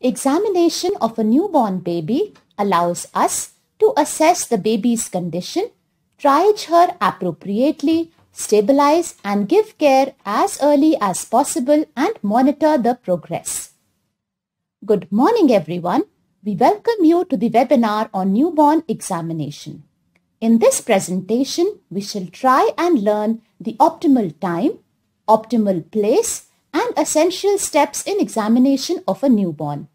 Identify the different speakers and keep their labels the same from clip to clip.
Speaker 1: Examination of a newborn baby allows us to assess the baby's condition, triage her appropriately, stabilize and give care as early as possible and monitor the progress. Good morning everyone. We welcome you to the webinar on newborn examination. In this presentation, we shall try and learn the optimal time, optimal place and essential steps in examination of a newborn.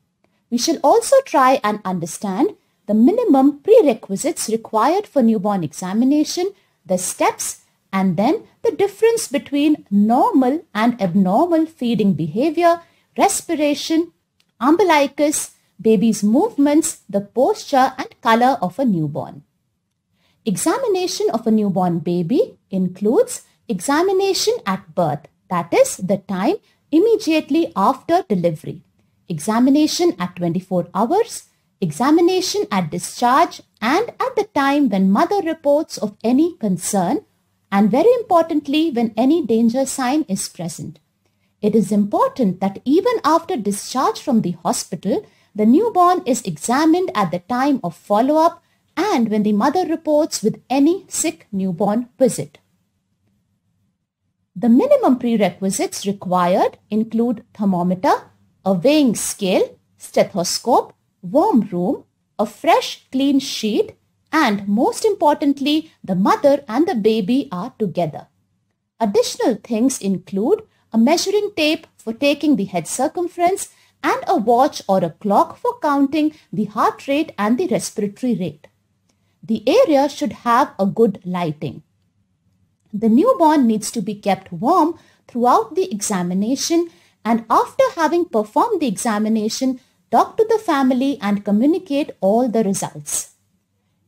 Speaker 1: We shall also try and understand the minimum prerequisites required for newborn examination, the steps, and then the difference between normal and abnormal feeding behavior, respiration, umbilicus, baby's movements, the posture and color of a newborn. Examination of a newborn baby includes examination at birth that is the time immediately after delivery, examination at 24 hours, examination at discharge and at the time when mother reports of any concern and very importantly when any danger sign is present. It is important that even after discharge from the hospital, the newborn is examined at the time of follow-up and when the mother reports with any sick newborn visit. The minimum prerequisites required include thermometer, a weighing scale, stethoscope, warm room, a fresh clean sheet, and most importantly, the mother and the baby are together. Additional things include a measuring tape for taking the head circumference and a watch or a clock for counting the heart rate and the respiratory rate. The area should have a good lighting. The newborn needs to be kept warm throughout the examination and after having performed the examination, talk to the family and communicate all the results.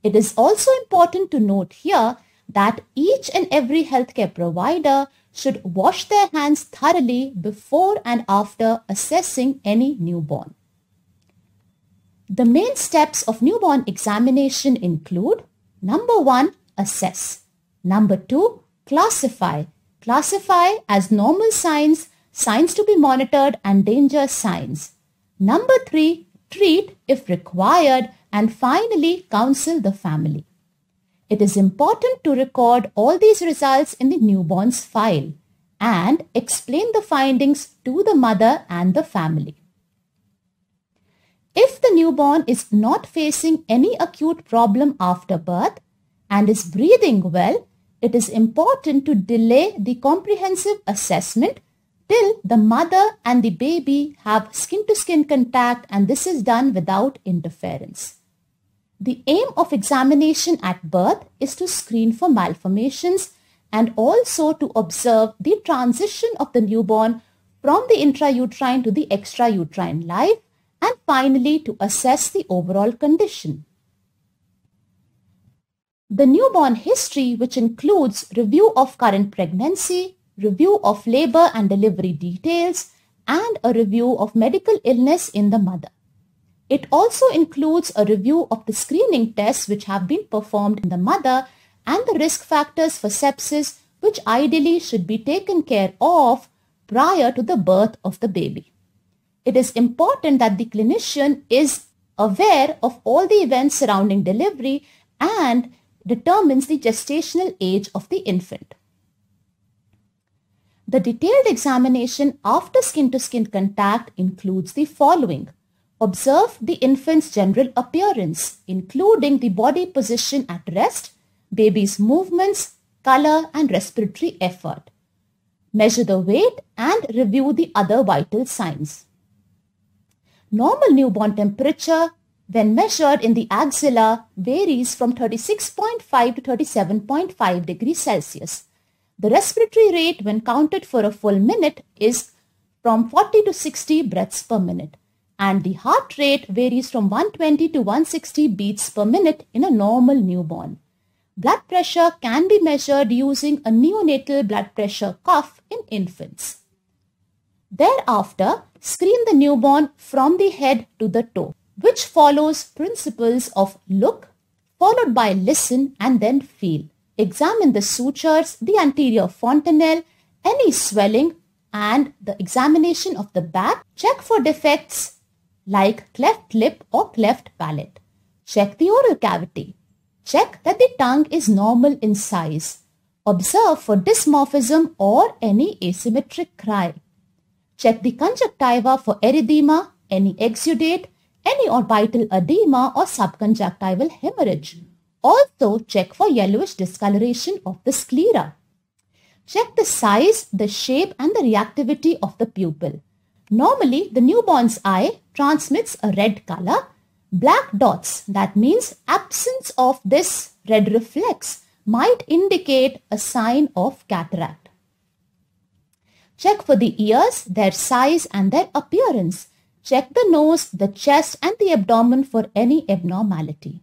Speaker 1: It is also important to note here that each and every healthcare provider should wash their hands thoroughly before and after assessing any newborn. The main steps of newborn examination include number one, assess. Number two, classify. Classify as normal signs, signs to be monitored and danger signs. Number three, treat if required and finally counsel the family. It is important to record all these results in the newborn's file and explain the findings to the mother and the family. If the newborn is not facing any acute problem after birth and is breathing well, it is important to delay the comprehensive assessment till the mother and the baby have skin-to-skin contact and this is done without interference. The aim of examination at birth is to screen for malformations and also to observe the transition of the newborn from the intrauterine to the extrauterine life and finally to assess the overall condition. The newborn history, which includes review of current pregnancy, review of labor and delivery details, and a review of medical illness in the mother. It also includes a review of the screening tests which have been performed in the mother and the risk factors for sepsis which ideally should be taken care of prior to the birth of the baby. It is important that the clinician is aware of all the events surrounding delivery and determines the gestational age of the infant. The detailed examination after skin-to-skin -skin contact includes the following. Observe the infant's general appearance, including the body position at rest, baby's movements, color and respiratory effort. Measure the weight and review the other vital signs. Normal newborn temperature, when measured in the axilla varies from 36.5 to 37.5 degrees Celsius. The respiratory rate when counted for a full minute is from 40 to 60 breaths per minute and the heart rate varies from 120 to 160 beats per minute in a normal newborn. Blood pressure can be measured using a neonatal blood pressure cuff in infants. Thereafter, screen the newborn from the head to the toe which follows principles of look, followed by listen and then feel. Examine the sutures, the anterior fontanelle, any swelling and the examination of the back. Check for defects like cleft lip or cleft palate. Check the oral cavity. Check that the tongue is normal in size. Observe for dysmorphism or any asymmetric cry. Check the conjunctiva for erythema, any exudate, any orbital edema or subconjunctival hemorrhage. Also check for yellowish discoloration of the sclera. Check the size, the shape and the reactivity of the pupil. Normally, the newborn's eye transmits a red color. Black dots, that means absence of this red reflex, might indicate a sign of cataract. Check for the ears, their size and their appearance. Check the nose, the chest and the abdomen for any abnormality.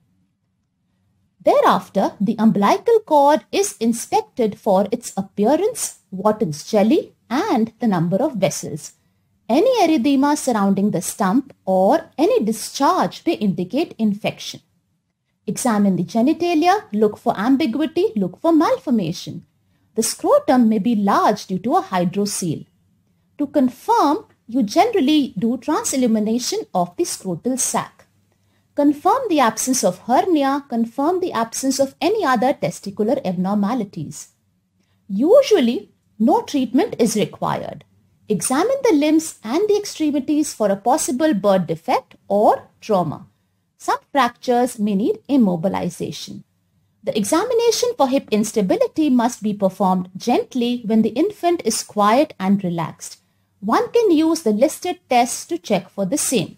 Speaker 1: Thereafter, the umbilical cord is inspected for its appearance, watery jelly and the number of vessels. Any erythema surrounding the stump or any discharge may indicate infection. Examine the genitalia, look for ambiguity, look for malformation. The scrotum may be large due to a hydrocele. To confirm, you generally do transillumination of the scrotal sac. Confirm the absence of hernia, confirm the absence of any other testicular abnormalities. Usually, no treatment is required. Examine the limbs and the extremities for a possible birth defect or trauma. Some fractures may need immobilization. The examination for hip instability must be performed gently when the infant is quiet and relaxed one can use the listed tests to check for the same.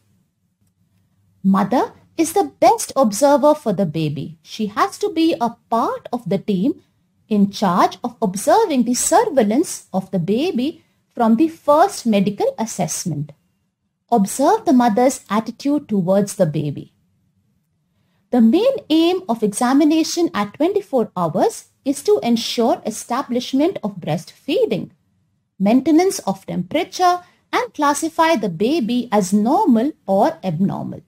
Speaker 1: Mother is the best observer for the baby. She has to be a part of the team in charge of observing the surveillance of the baby from the first medical assessment. Observe the mother's attitude towards the baby. The main aim of examination at 24 hours is to ensure establishment of breastfeeding maintenance of temperature and classify the baby as normal or abnormal.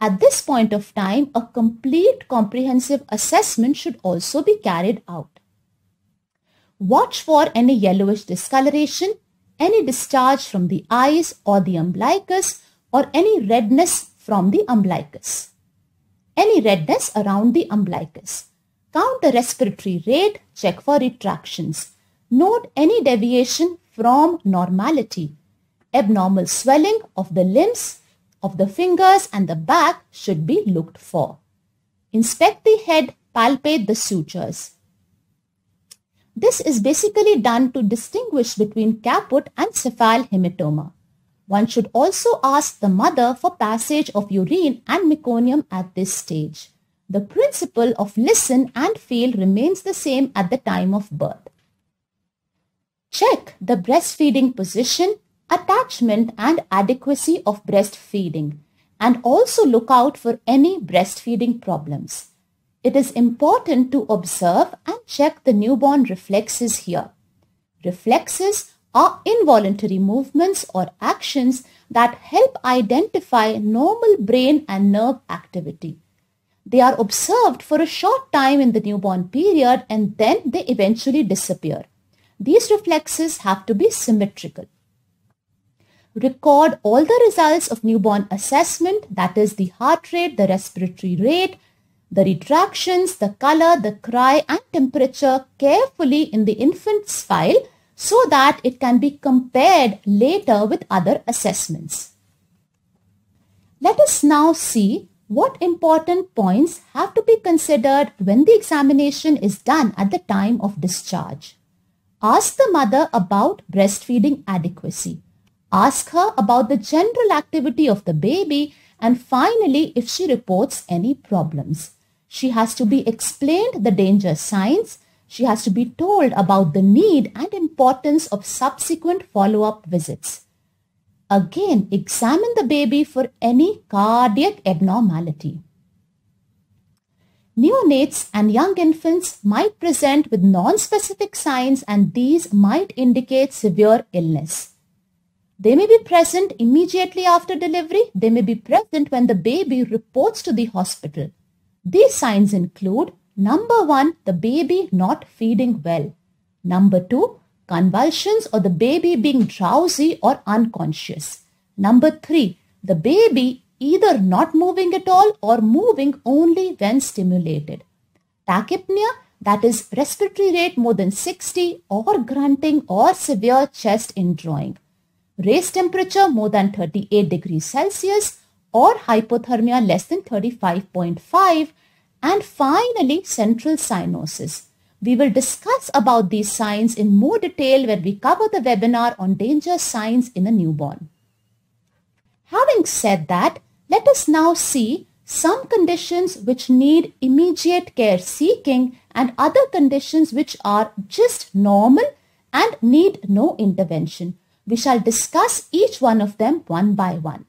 Speaker 1: At this point of time, a complete comprehensive assessment should also be carried out. Watch for any yellowish discoloration, any discharge from the eyes or the umbilicus or any redness from the umbilicus. Any redness around the umbilicus. Count the respiratory rate, check for retractions. Note any deviation from normality. Abnormal swelling of the limbs, of the fingers and the back should be looked for. Inspect the head, palpate the sutures. This is basically done to distinguish between caput and cephal hematoma. One should also ask the mother for passage of urine and meconium at this stage. The principle of listen and feel remains the same at the time of birth. Check the breastfeeding position, attachment and adequacy of breastfeeding and also look out for any breastfeeding problems. It is important to observe and check the newborn reflexes here. Reflexes are involuntary movements or actions that help identify normal brain and nerve activity. They are observed for a short time in the newborn period and then they eventually disappear. These reflexes have to be symmetrical. Record all the results of newborn assessment, that is the heart rate, the respiratory rate, the retractions, the color, the cry and temperature carefully in the infant's file so that it can be compared later with other assessments. Let us now see what important points have to be considered when the examination is done at the time of discharge. Ask the mother about breastfeeding adequacy. Ask her about the general activity of the baby and finally if she reports any problems. She has to be explained the danger signs. She has to be told about the need and importance of subsequent follow-up visits. Again, examine the baby for any cardiac abnormality. Neonates and young infants might present with non-specific signs and these might indicate severe illness. They may be present immediately after delivery. They may be present when the baby reports to the hospital. These signs include number one, the baby not feeding well. Number two, convulsions or the baby being drowsy or unconscious. Number three, the baby either not moving at all or moving only when stimulated. Tachypnea, that is respiratory rate more than 60 or grunting or severe chest indrawing. raised temperature more than 38 degrees Celsius or hypothermia less than 35.5 and finally central cyanosis. We will discuss about these signs in more detail when we cover the webinar on danger signs in a newborn. Having said that, let us now see some conditions which need immediate care seeking and other conditions which are just normal and need no intervention. We shall discuss each one of them one by one.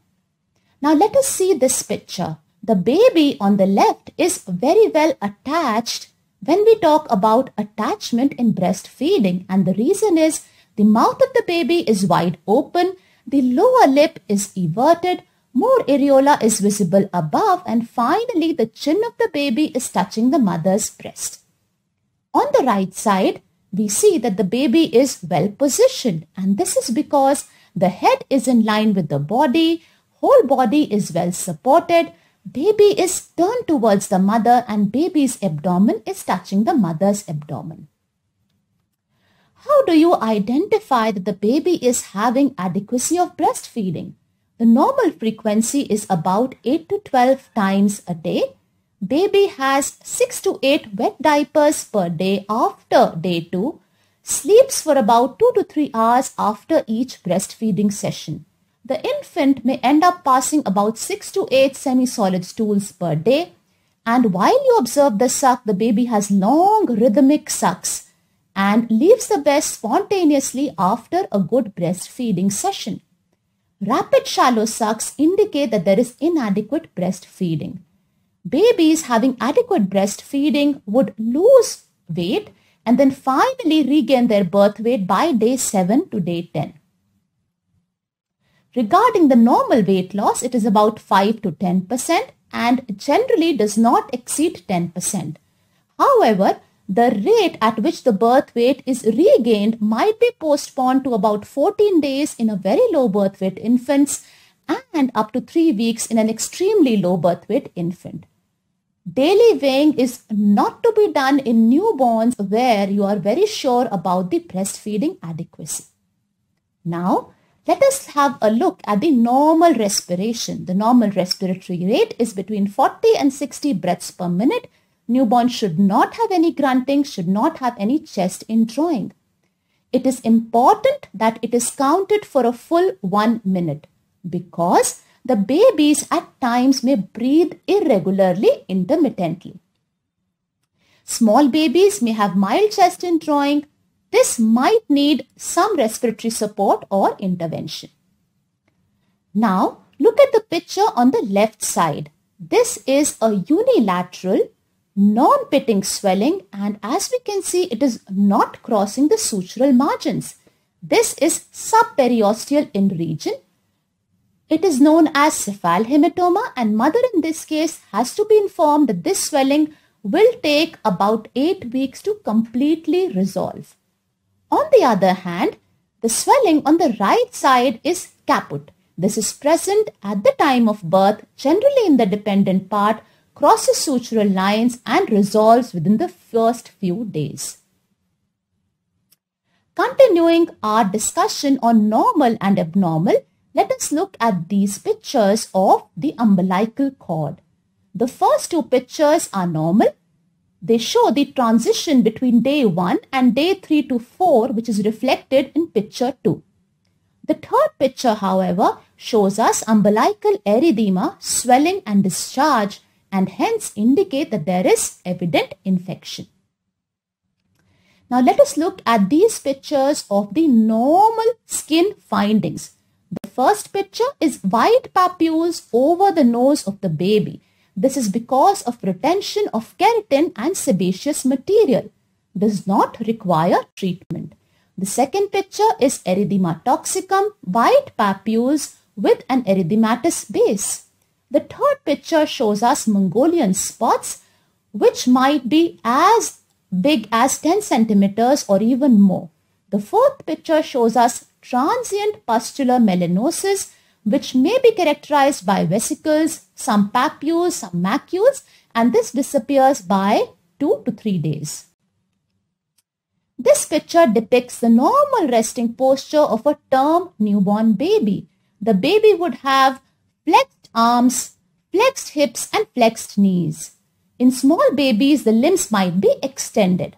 Speaker 1: Now let us see this picture. The baby on the left is very well attached when we talk about attachment in breastfeeding and the reason is the mouth of the baby is wide open, the lower lip is everted more areola is visible above and finally the chin of the baby is touching the mother's breast. On the right side, we see that the baby is well positioned and this is because the head is in line with the body, whole body is well supported, baby is turned towards the mother and baby's abdomen is touching the mother's abdomen. How do you identify that the baby is having adequacy of breastfeeding? The normal frequency is about 8 to 12 times a day. Baby has 6 to 8 wet diapers per day after day 2. Sleeps for about 2 to 3 hours after each breastfeeding session. The infant may end up passing about 6 to 8 semi-solid stools per day. And while you observe the suck, the baby has long rhythmic sucks and leaves the breast spontaneously after a good breastfeeding session. Rapid shallow sucks indicate that there is inadequate breastfeeding. Babies having adequate breastfeeding would lose weight and then finally regain their birth weight by day 7 to day 10. Regarding the normal weight loss, it is about 5 to 10% and generally does not exceed 10%. However, the rate at which the birth weight is regained might be postponed to about 14 days in a very low birth weight infants and up to 3 weeks in an extremely low birth weight infant. Daily weighing is not to be done in newborns where you are very sure about the breastfeeding adequacy. Now, let us have a look at the normal respiration. The normal respiratory rate is between 40 and 60 breaths per minute Newborn should not have any grunting, should not have any chest in drawing. It is important that it is counted for a full one minute because the babies at times may breathe irregularly intermittently. Small babies may have mild chest in drawing. This might need some respiratory support or intervention. Now, look at the picture on the left side. This is a unilateral non-pitting swelling and as we can see it is not crossing the sutural margins. This is subperiosteal in region. It is known as cephalhematoma and mother in this case has to be informed that this swelling will take about 8 weeks to completely resolve. On the other hand, the swelling on the right side is caput. This is present at the time of birth, generally in the dependent part crosses sutural lines and resolves within the first few days. Continuing our discussion on normal and abnormal, let us look at these pictures of the umbilical cord. The first two pictures are normal. They show the transition between day 1 and day 3 to 4 which is reflected in picture 2. The third picture however shows us umbilical erythema swelling and discharge and hence indicate that there is evident infection. Now let us look at these pictures of the normal skin findings. The first picture is white papules over the nose of the baby. This is because of retention of keratin and sebaceous material. Does not require treatment. The second picture is erythema toxicum, white papules with an erythematous base. The third picture shows us Mongolian spots which might be as big as 10 centimeters or even more. The fourth picture shows us transient pustular melanosis which may be characterized by vesicles, some papules, some macules and this disappears by 2 to 3 days. This picture depicts the normal resting posture of a term newborn baby. The baby would have flexed arms, flexed hips and flexed knees. In small babies, the limbs might be extended.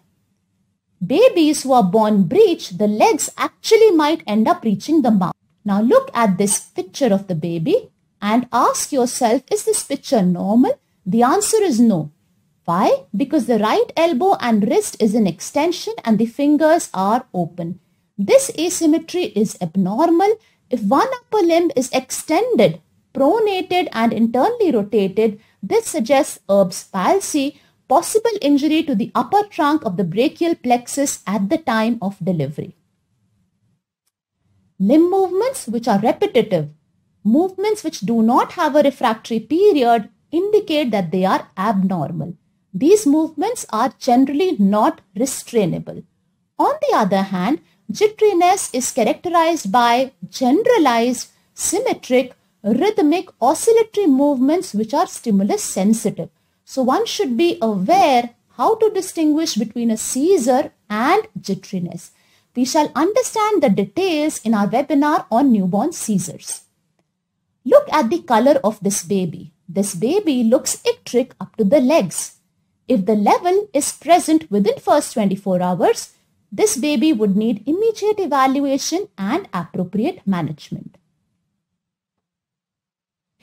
Speaker 1: Babies who are born breech, the legs actually might end up reaching the mouth. Now look at this picture of the baby and ask yourself, is this picture normal? The answer is no. Why? Because the right elbow and wrist is in extension and the fingers are open. This asymmetry is abnormal if one upper limb is extended pronated and internally rotated, this suggests Erb's palsy, possible injury to the upper trunk of the brachial plexus at the time of delivery. Limb movements which are repetitive, movements which do not have a refractory period indicate that they are abnormal. These movements are generally not restrainable. On the other hand, jitteriness is characterized by generalized, symmetric rhythmic oscillatory movements which are stimulus sensitive. So one should be aware how to distinguish between a seizure and jitteriness. We shall understand the details in our webinar on newborn seizures. Look at the color of this baby. This baby looks icteric up to the legs. If the level is present within first 24 hours, this baby would need immediate evaluation and appropriate management.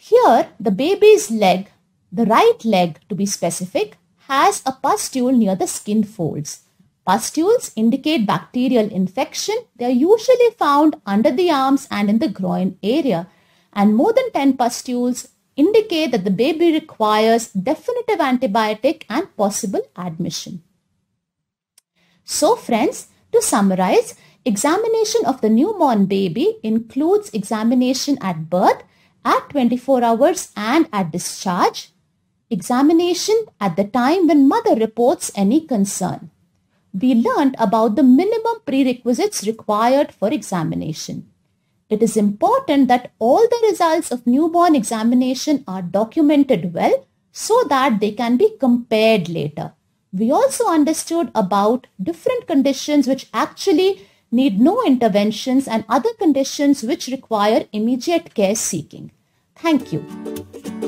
Speaker 1: Here, the baby's leg, the right leg to be specific, has a pustule near the skin folds. Pustules indicate bacterial infection. They are usually found under the arms and in the groin area. And more than 10 pustules indicate that the baby requires definitive antibiotic and possible admission. So friends, to summarize, examination of the newborn baby includes examination at birth, at 24 hours and at discharge, examination at the time when mother reports any concern. We learned about the minimum prerequisites required for examination. It is important that all the results of newborn examination are documented well so that they can be compared later. We also understood about different conditions which actually need no interventions and other conditions which require immediate care seeking. Thank you.